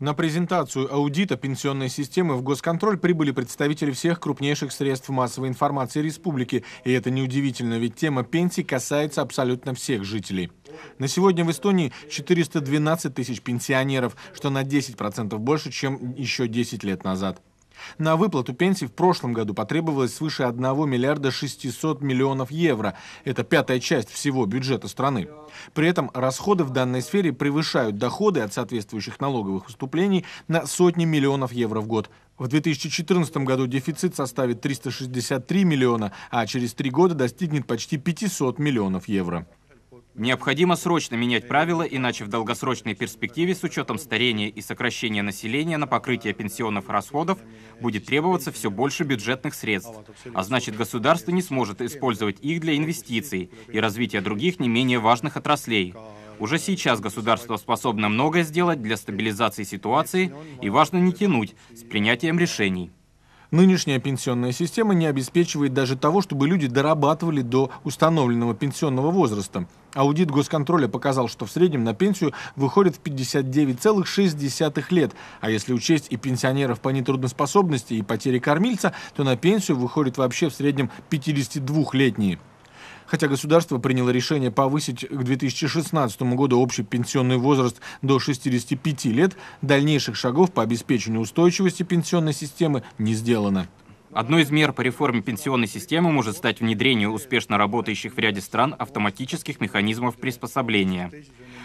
На презентацию аудита пенсионной системы в госконтроль прибыли представители всех крупнейших средств массовой информации республики. И это неудивительно, ведь тема пенсий касается абсолютно всех жителей. На сегодня в Эстонии 412 тысяч пенсионеров, что на 10% больше, чем еще 10 лет назад. На выплату пенсий в прошлом году потребовалось свыше 1 миллиарда 600 миллионов евро. Это пятая часть всего бюджета страны. При этом расходы в данной сфере превышают доходы от соответствующих налоговых выступлений на сотни миллионов евро в год. В 2014 году дефицит составит 363 миллиона, а через три года достигнет почти 500 миллионов евро. Необходимо срочно менять правила, иначе в долгосрочной перспективе с учетом старения и сокращения населения на покрытие пенсионных расходов будет требоваться все больше бюджетных средств, а значит государство не сможет использовать их для инвестиций и развития других не менее важных отраслей. Уже сейчас государство способно многое сделать для стабилизации ситуации и важно не тянуть с принятием решений. Нынешняя пенсионная система не обеспечивает даже того, чтобы люди дорабатывали до установленного пенсионного возраста. Аудит госконтроля показал, что в среднем на пенсию выходит в 59,6 лет. А если учесть и пенсионеров по нетрудоспособности, и потери кормильца, то на пенсию выходит вообще в среднем 52-летние. Хотя государство приняло решение повысить к 2016 году общий пенсионный возраст до 65 лет, дальнейших шагов по обеспечению устойчивости пенсионной системы не сделано. Одной из мер по реформе пенсионной системы может стать внедрение успешно работающих в ряде стран автоматических механизмов приспособления.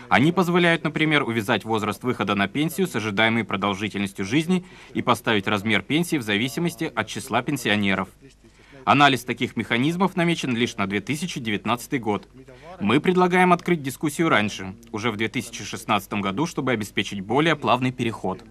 Они позволяют, например, увязать возраст выхода на пенсию с ожидаемой продолжительностью жизни и поставить размер пенсии в зависимости от числа пенсионеров. Анализ таких механизмов намечен лишь на 2019 год. Мы предлагаем открыть дискуссию раньше, уже в 2016 году, чтобы обеспечить более плавный переход.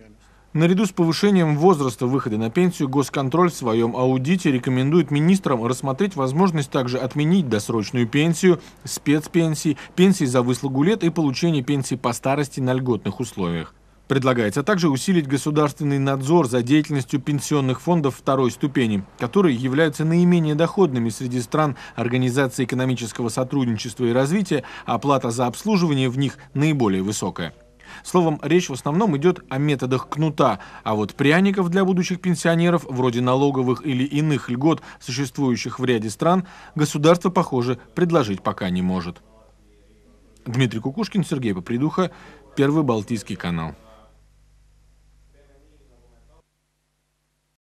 Наряду с повышением возраста выхода на пенсию, госконтроль в своем аудите рекомендует министрам рассмотреть возможность также отменить досрочную пенсию, спецпенсии, пенсии за выслугу лет и получение пенсии по старости на льготных условиях. Предлагается а также усилить государственный надзор за деятельностью пенсионных фондов второй ступени, которые являются наименее доходными среди стран Организации экономического сотрудничества и развития, а плата за обслуживание в них наиболее высокая. Словом, речь в основном идет о методах кнута, а вот пряников для будущих пенсионеров, вроде налоговых или иных льгот, существующих в ряде стран, государство, похоже, предложить пока не может. Дмитрий Кукушкин, Сергей Попридуха, Первый Балтийский канал.